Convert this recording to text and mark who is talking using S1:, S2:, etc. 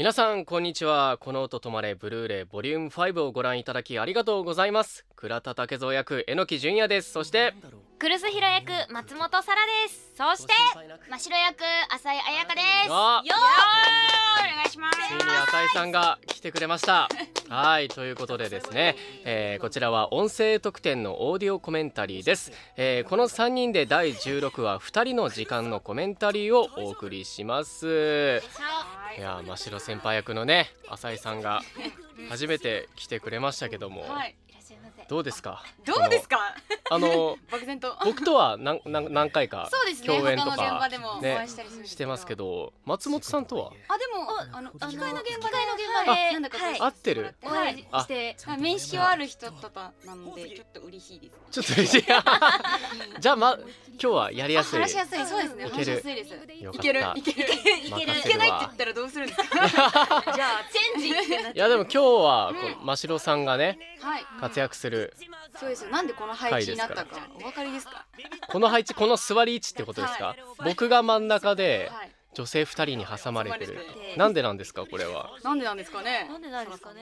S1: 皆さんこんにちはこの音止まれブルーレイボリューム5をご覧いただきありがとうございます倉田武蔵役榎木純也ですそしてクルスヒロ役松本沙羅ですそして真白役浅井彩香ですよーお願いしますついに浅井さんが来てくれましたはいということでですね、えー、こちらは音声特典のオーディオコメンタリーです、えー、この3人で第16話2人の時間のコメンタリーをお送りしますいや真城先輩役のね浅井さんが初めて来てくれましたけども、はい、いらっしゃいませどうですかどうですかあの 漠然と僕とは何何何回か共演とか、ね、現場でもお会いしたりすしてますけど松本さんとはあでもあの機械の現場でなんだか、はい、合ってるお会いして面識はある人とかなのでちょっと嬉しいですちょっと嬉しい じゃあま今日はやりやすい話しやすいそうですね話しやすいですいけるいけるいけるいけないって言ったらどうするいやでも今日はこう真城さんがね、はい、活躍するそうですよなんでこの配置になったかお分かりですかこの配置この座り位置ってことですか、はい僕が真ん中ではい女性二人に挟まれてる、なんでなんですかこれはなんでなんですかねなんでなんですかね